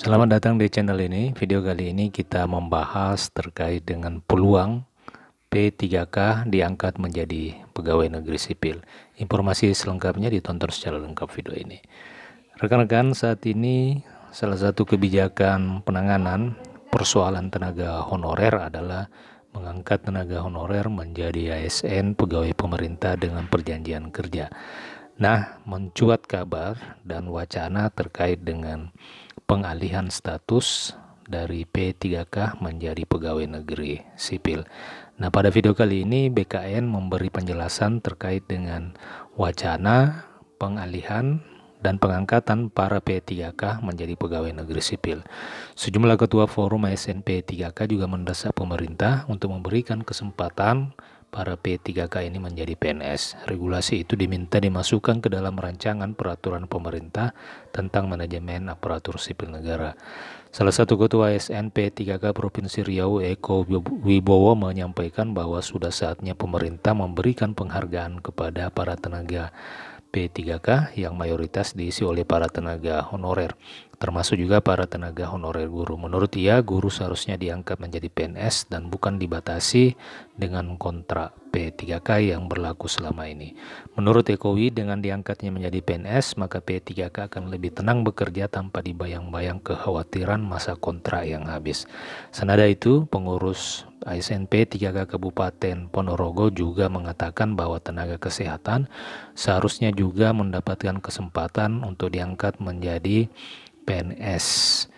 Selamat datang di channel ini. Video kali ini kita membahas terkait dengan peluang P3K diangkat menjadi pegawai negeri sipil. Informasi selengkapnya ditonton secara lengkap video ini. Rekan-rekan, saat ini salah satu kebijakan penanganan persoalan tenaga honorer adalah mengangkat tenaga honorer menjadi ASN pegawai pemerintah dengan perjanjian kerja. Nah, mencuat kabar dan wacana terkait dengan pengalihan status dari P3K menjadi pegawai negeri sipil. Nah, pada video kali ini BKN memberi penjelasan terkait dengan wacana pengalihan dan pengangkatan para P3K menjadi pegawai negeri sipil. Sejumlah ketua forum ASN P3K juga mendesak pemerintah untuk memberikan kesempatan para P3K ini menjadi PNS. Regulasi itu diminta dimasukkan ke dalam rancangan peraturan pemerintah tentang manajemen aparatur sipil negara. Salah satu ketua ASN P3K Provinsi Riau Eko Wibowo menyampaikan bahwa sudah saatnya pemerintah memberikan penghargaan kepada para tenaga P3K yang mayoritas diisi oleh para tenaga honorer termasuk juga para tenaga honorer guru. Menurut ia, guru seharusnya diangkat menjadi PNS dan bukan dibatasi dengan kontrak P3K yang berlaku selama ini. Menurut Ekowi, dengan diangkatnya menjadi PNS, maka P3K akan lebih tenang bekerja tanpa dibayang-bayang kekhawatiran masa kontrak yang habis. Senada itu, pengurus ASN p 3K Kabupaten Ponorogo juga mengatakan bahwa tenaga kesehatan seharusnya juga mendapatkan kesempatan untuk diangkat menjadi PNS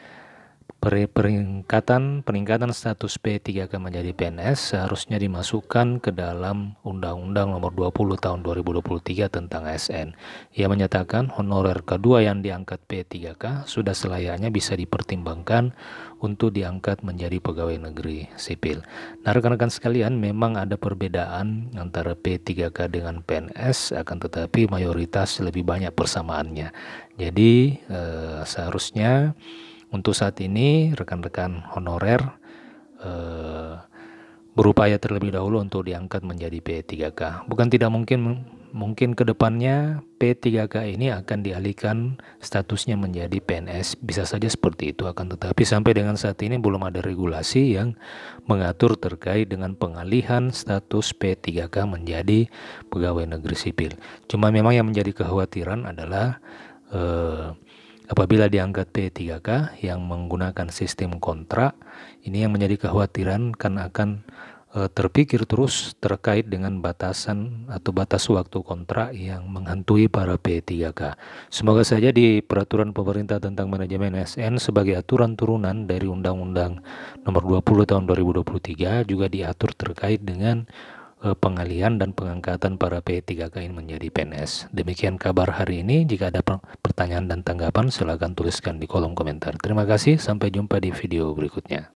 peringkatan peningkatan status P3K menjadi PNS seharusnya dimasukkan ke dalam Undang-Undang Nomor 20 Tahun 2023 tentang ASN. Ia menyatakan honorer kedua yang diangkat P3K sudah selayaknya bisa dipertimbangkan untuk diangkat menjadi pegawai negeri sipil. Nah, rekan-rekan sekalian, memang ada perbedaan antara P3K dengan PNS akan tetapi mayoritas lebih banyak persamaannya. Jadi, eh, seharusnya untuk saat ini rekan-rekan honorer eh, berupaya terlebih dahulu untuk diangkat menjadi P3K. Bukan tidak mungkin mungkin ke depannya P3K ini akan dialihkan statusnya menjadi PNS. Bisa saja seperti itu akan tetapi sampai dengan saat ini belum ada regulasi yang mengatur terkait dengan pengalihan status P3K menjadi pegawai negeri sipil. Cuma memang yang menjadi kekhawatiran adalah eh, Apabila diangkat P3K yang menggunakan sistem kontrak, ini yang menjadi kekhawatiran kan akan e, terpikir terus terkait dengan batasan atau batas waktu kontrak yang menghantui para P3K. Semoga saja di peraturan pemerintah tentang manajemen ASN sebagai aturan turunan dari Undang-Undang Nomor 20 Tahun 2023 juga diatur terkait dengan Eh, pengalihan dan pengangkatan para p 3 k menjadi PNS. Demikian kabar hari ini. Jika ada pertanyaan dan tanggapan, silakan tuliskan di kolom komentar. Terima kasih, sampai jumpa di video berikutnya.